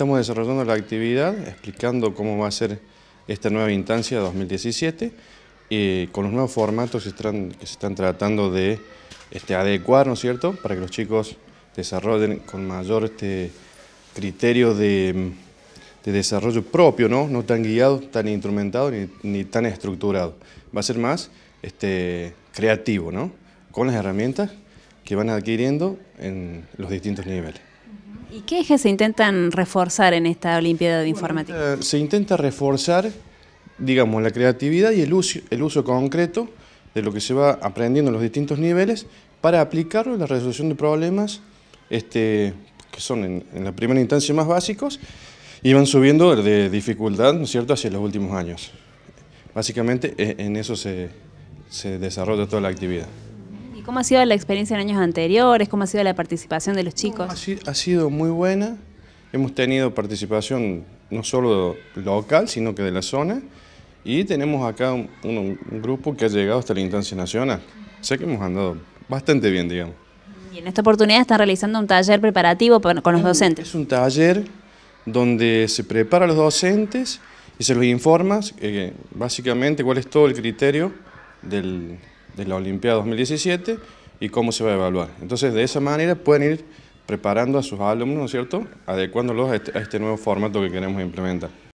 Estamos desarrollando la actividad, explicando cómo va a ser esta nueva instancia 2017, y con los nuevos formatos que, están, se están tratando de este, adecuar, ¿no es cierto?, para que los chicos desarrollen con mayor este, criterio de, desarrollo propio, ¿no? No tan guiado, tan instrumentado ni, ni tan estructurado. Va a ser más este, creativo, ¿no? Con las herramientas que van adquiriendo en los distintos niveles. ¿Y qué ejes se intentan reforzar en esta Olimpiada de Informática? Eh, se intenta reforzar, digamos, la creatividad y el uso, concreto de lo que se va aprendiendo en los distintos niveles para aplicarlo en la resolución de problemas este, que son en, la primera instancia más básicos y van subiendo de dificultad ¿no es cierto? hacia los últimos años. Básicamente e, en eso se desarrolla toda la actividad. ¿Cómo ha sido la experiencia en años anteriores? ¿Cómo ha sido la participación de los chicos? Ha, sido muy buena. Hemos tenido participación no solo local, sino que de la zona. Y tenemos acá un, grupo que ha llegado hasta la instancia nacional. O sea que hemos andado bastante bien, digamos. Y en esta oportunidad están realizando un taller preparativo con los docentes. Es un taller donde se prepara los docentes y se los informa eh, básicamente cuál es todo el criterio del, de la Olimpiada 2017 y cómo se va a evaluar. Entonces, de esa manera pueden ir preparando a sus alumnos, ¿no es cierto?, adecuándolos a este, a este nuevo formato que queremos implementar.